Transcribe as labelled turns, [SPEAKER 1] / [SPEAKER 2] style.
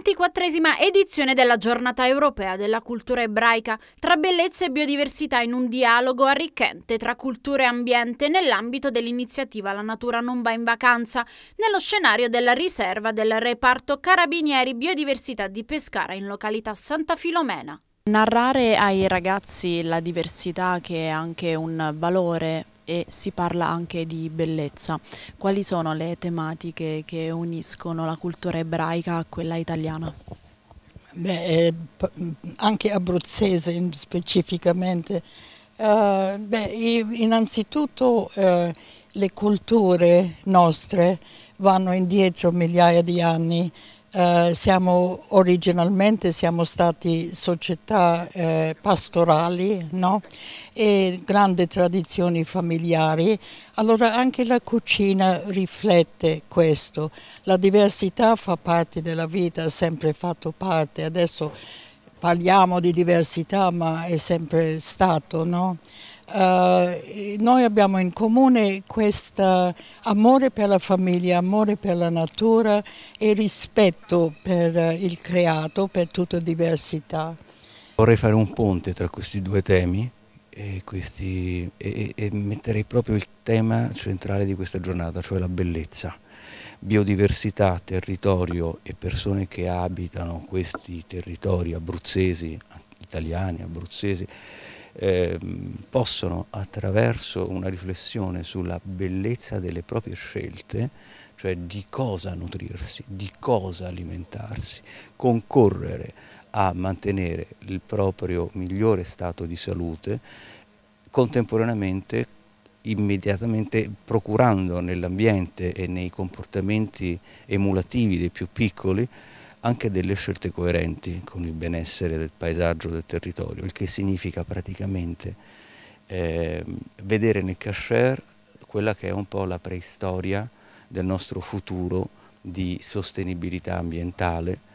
[SPEAKER 1] 24esima edizione della Giornata Europea della Cultura Ebraica, tra bellezza e biodiversità in un dialogo arricchente tra cultura e ambiente nell'ambito dell'iniziativa La natura non va in vacanza, nello scenario della riserva del reparto Carabinieri Biodiversità di Pescara in località Santa Filomena.
[SPEAKER 2] Narrare ai ragazzi la diversità che è anche un valore e si parla anche di bellezza. Quali sono le tematiche che uniscono la cultura
[SPEAKER 3] ebraica a quella italiana? Beh, eh, mm, anche abruzzese specificamente. Uh, beh, innanzitutto uh, le culture nostre vanno indietro migliaia di anni eh, siamo, originalmente siamo stati società eh, pastorali no? e grandi tradizioni familiari, allora anche la cucina riflette questo, la diversità fa parte della vita, ha sempre fatto parte, adesso parliamo di diversità ma è sempre stato. No? Eh, noi abbiamo in comune questo amore per la famiglia, amore per la natura e rispetto per eh, il creato, per tutta diversità.
[SPEAKER 4] Vorrei fare un ponte tra questi due temi e, questi, e, e metterei proprio il tema centrale di questa giornata, cioè la bellezza. Biodiversità, territorio e persone che abitano questi territori abruzzesi, italiani, abruzzesi, Ehm, possono attraverso una riflessione sulla bellezza delle proprie scelte, cioè di cosa nutrirsi, di cosa alimentarsi, concorrere a mantenere il proprio migliore stato di salute, contemporaneamente immediatamente procurando nell'ambiente e nei comportamenti emulativi dei più piccoli anche delle scelte coerenti con il benessere del paesaggio, del territorio, il che significa praticamente eh, vedere nel Kasher quella che è un po' la preistoria del nostro futuro di sostenibilità ambientale,